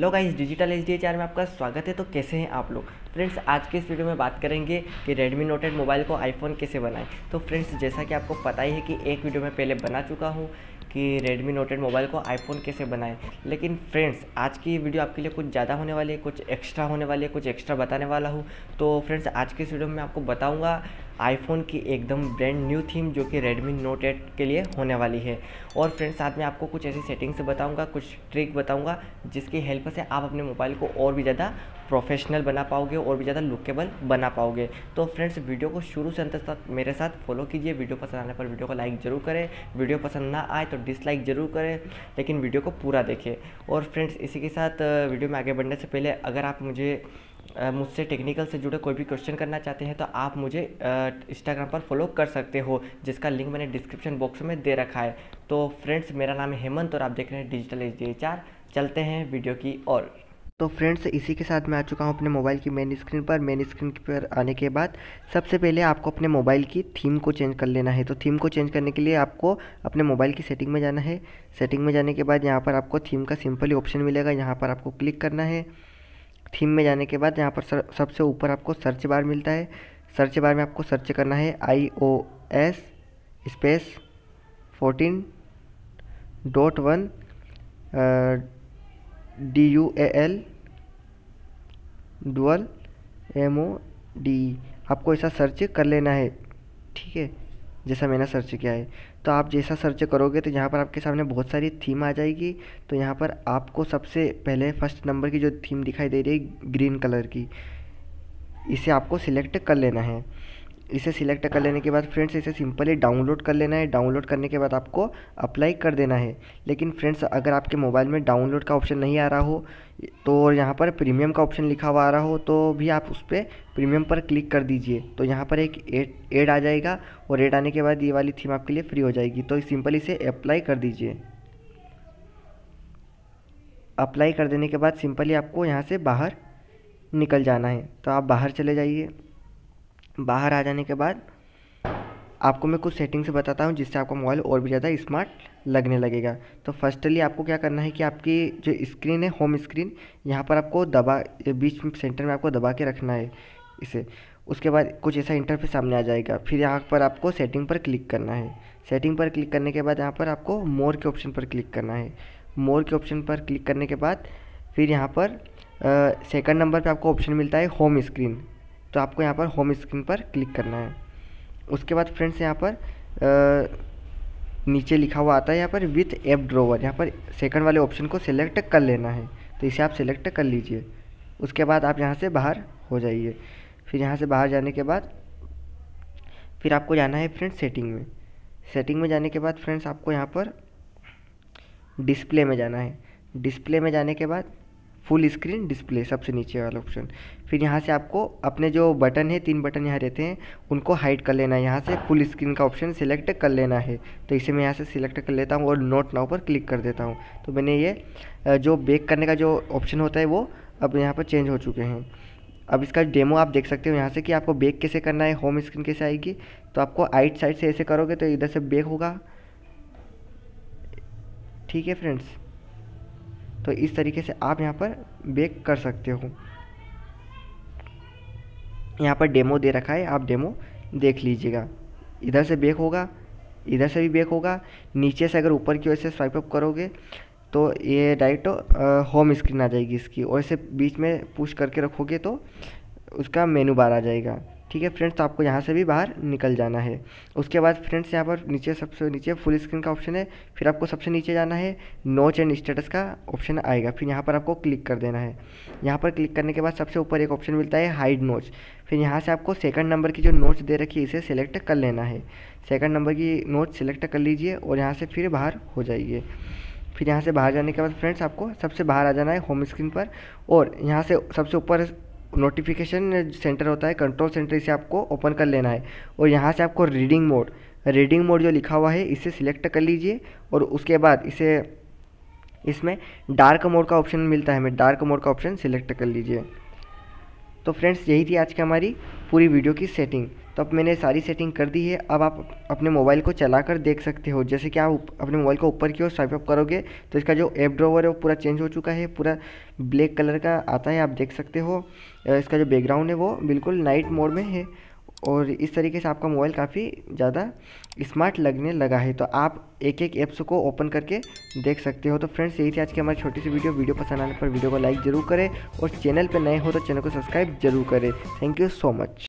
hello guys digital H में आपका स्वागत है तो कैसे हैं आप लोग फ्रेंड्स आज के इस वीडियो में बात करेंगे कि रेडमी नोट एट मोबाइल को आईफोन कैसे बनाएं तो फ्रेंड्स जैसा कि आपको पता ही है कि एक वीडियो में पहले बना चुका हूँ कि रेडमी नोट एट मोबाइल को आईफोन कैसे बनाएं लेकिन फ्रेंड्स आज की वीडियो आपके लिए कुछ ज़्यादा होने वाली है कुछ एक्स्ट्रा होने वाली है कुछ एक्स्ट्रा बताने वाला हूँ तो फ्रेंड्स आज के इस वीडियो में आपको बताऊँगा आईफोन की एकदम ब्रांड न्यू थीम जो कि रेडमी नोट एट के लिए होने वाली है और फ्रेंड्स साथ में आपको कुछ ऐसी सेटिंग्स बताऊंगा कुछ ट्रिक बताऊंगा जिसकी हेल्प से आप अपने मोबाइल को और भी ज़्यादा प्रोफेशनल बना पाओगे और भी ज़्यादा लुकेबल बना पाओगे तो फ्रेंड्स वीडियो को शुरू से अंत तक मेरे साथ फॉलो कीजिए वीडियो पसंद आने पर वीडियो को लाइक ज़रूर करें वीडियो पसंद ना आए तो डिसलाइक ज़रूर करें लेकिन वीडियो को पूरा देखें और फ्रेंड्स इसी के साथ वीडियो में आगे बढ़ने से पहले अगर आप मुझे मुझसे टेक्निकल से जुड़े कोई भी क्वेश्चन करना चाहते हैं तो आप मुझे इंस्टाग्राम पर फॉलो कर सकते हो जिसका लिंक मैंने डिस्क्रिप्शन बॉक्स में दे रखा है तो फ्रेंड्स मेरा नाम है हेमंत और आप देख रहे हैं डिजिटल एच डी चलते हैं वीडियो की और तो फ्रेंड्स इसी के साथ मैं आ चुका हूँ अपने मोबाइल की मेन स्क्रीन पर मेन स्क्रीन पर आने के बाद सबसे पहले आपको अपने मोबाइल की थीम को चेंज कर लेना है तो थीम को चेंज करने के लिए आपको अपने मोबाइल की सेटिंग में जाना है सेटिंग में जाने के बाद यहाँ पर आपको थीम का सिंपल ही ऑप्शन मिलेगा यहाँ पर आपको क्लिक करना है थीम में जाने के बाद यहाँ पर सर सबसे ऊपर आपको सर्च बार मिलता है सर्च बार में आपको सर्च करना है I O S space fourteen dot one D U A L dual M O D आपको ऐसा सर्च कर लेना है ठीक है जैसा मैंने सर्च किया है तो आप जैसा सर्च करोगे तो यहाँ पर आपके सामने बहुत सारी थीम आ जाएगी तो यहाँ पर आपको सबसे पहले फर्स्ट नंबर की जो थीम दिखाई दे रही है ग्रीन कलर की इसे आपको सिलेक्ट कर लेना है इसे सिलेक्ट कर लेने के बाद फ्रेंड्स इसे सिंपली डाउनलोड कर लेना है डाउनलोड करने के बाद आपको अप्लाई कर देना है लेकिन फ्रेंड्स अगर आपके मोबाइल में डाउनलोड का ऑप्शन नहीं आ रहा हो तो यहाँ पर प्रीमियम का ऑप्शन लिखा हुआ आ रहा हो तो भी आप उस पर प्रीमियम पर क्लिक कर दीजिए तो यहाँ पर एक एड एड आ जाएगा और एड आने के बाद ये वाली थीम आपके लिए फ्री हो जाएगी तो सिंपल इसे अप्लाई कर दीजिए अप्लाई कर देने के बाद सिंपली आपको यहाँ से बाहर निकल जाना है तो आप बाहर चले जाइए बाहर आ जाने के बाद आपको मैं कुछ सेटिंग्स से बताता हूँ जिससे आपका मोबाइल और भी ज़्यादा स्मार्ट लगने लगेगा तो फर्स्टली आपको क्या करना है कि आपकी जो स्क्रीन है होम स्क्रीन यहाँ पर आपको दबा बीच सेंटर में आपको दबा के रखना है इसे उसके बाद कुछ ऐसा इंटरफेस सामने आ जाएगा फिर यहाँ पर आपको सेटिंग पर क्लिक करना है सेटिंग पर क्लिक करने के बाद यहाँ पर आपको मोर के ऑप्शन पर क्लिक करना है मोर के ऑप्शन पर क्लिक करने के बाद फिर यहाँ पर सेकंड नंबर पे आपको ऑप्शन मिलता है होम स्क्रीन तो आपको यहाँ पर होम स्क्रीन पर क्लिक करना है उसके बाद फ्रेंड्स यहाँ पर आ, नीचे लिखा हुआ आता है यहाँ पर विथ एप ड्रोवर यहाँ पर सेकंड वाले ऑप्शन को सिलेक्ट कर लेना है तो इसे आप सिलेक्ट कर लीजिए उसके बाद आप यहाँ से बाहर हो जाइए फिर यहाँ से बाहर जाने के बाद फिर आपको जाना है फ्रेंड्स सेटिंग में सेटिंग में जाने के बाद फ्रेंड्स आपको यहाँ पर डिस्प्ले में जाना है डिस्प्ले में जाने के बाद फुल स्क्रीन डिस्प्ले सबसे नीचे वाला ऑप्शन फिर यहाँ से आपको अपने जो बटन है तीन बटन यहाँ रहते हैं उनको हाइड कर लेना है यहाँ से फुल स्क्रीन का ऑप्शन सिलेक्ट कर लेना है तो इसे मैं यहाँ से सिलेक्ट कर लेता हूँ और नोट नाउ पर क्लिक कर देता हूँ तो मैंने ये जो बेक करने का जो ऑप्शन होता है वो अब यहाँ पर चेंज हो चुके हैं अब इसका डेमो आप देख सकते हो यहाँ से कि आपको बेक कैसे करना है होम स्क्रीन कैसे आएगी तो आपको आइट साइड से ऐसे करोगे तो इधर से बेक होगा ठीक है फ्रेंड्स तो इस तरीके से आप यहाँ पर बेक कर सकते हो यहाँ पर डेमो दे रखा है आप डेमो देख लीजिएगा इधर से बेक होगा इधर से भी बेक होगा नीचे से अगर ऊपर की ओर से स्वाइप अप करोगे तो ये डायरेक्ट होम स्क्रीन आ जाएगी इसकी और इसे बीच में पुश करके रखोगे तो उसका मेनू बार आ जाएगा ठीक है फ्रेंड्स तो आपको यहाँ से भी बाहर निकल जाना है उसके बाद फ्रेंड्स यहाँ पर नीचे सबसे नीचे फुल स्क्रीन का ऑप्शन है फिर आपको सबसे नीचे जाना है नोच एंड स्टेटस का ऑप्शन आएगा फिर यहाँ पर आपको क्लिक कर देना है यहाँ पर क्लिक करने के बाद सबसे ऊपर एक ऑप्शन मिलता है हाइड नोच फिर यहाँ से आपको सेकंड नंबर की जो नोट्स दे रखी है इसे सेलेक्ट कर लेना है सेकंड नंबर की नोट सेलेक्ट कर लीजिए और यहाँ से फिर बाहर हो जाइए फिर यहाँ से बाहर जाने के बाद फ्रेंड्स आपको सबसे बाहर आ जाना है होम स्क्रीन पर और यहाँ से सबसे ऊपर नोटिफिकेशन सेंटर होता है कंट्रोल सेंटर इसे आपको ओपन कर लेना है और यहाँ से आपको रीडिंग मोड रीडिंग मोड जो लिखा हुआ है इसे सिलेक्ट कर लीजिए और उसके बाद इसे इसमें डार्क मोड का ऑप्शन मिलता है हमें डार्क मोड का ऑप्शन सिलेक्ट कर लीजिए तो फ्रेंड्स यही थी आज की हमारी पूरी वीडियो की सेटिंग तो अब मैंने सारी सेटिंग कर दी है अब आप अपने मोबाइल को चला कर देख सकते हो जैसे कि आप अपने मोबाइल को ऊपर की ओर स्वाइप अप करोगे तो इसका जो ऐप ड्रोवर है वो पूरा चेंज हो चुका है पूरा ब्लैक कलर का आता है आप देख सकते हो इसका जो बैकग्राउंड है वो बिल्कुल नाइट मोड में है और इस तरीके से आपका मोबाइल काफ़ी ज़्यादा स्मार्ट लगने लगा है तो आप एक एक ऐप्स को ओपन करके देख सकते हो तो फ्रेंड्स यही थी आज की हमारी छोटी सी वीडियो वीडियो पसंद आने पर वीडियो को लाइक ज़रूर करें और चैनल पर नए हो तो चैनल को सब्सक्राइब जरूर करें थैंक यू सो मच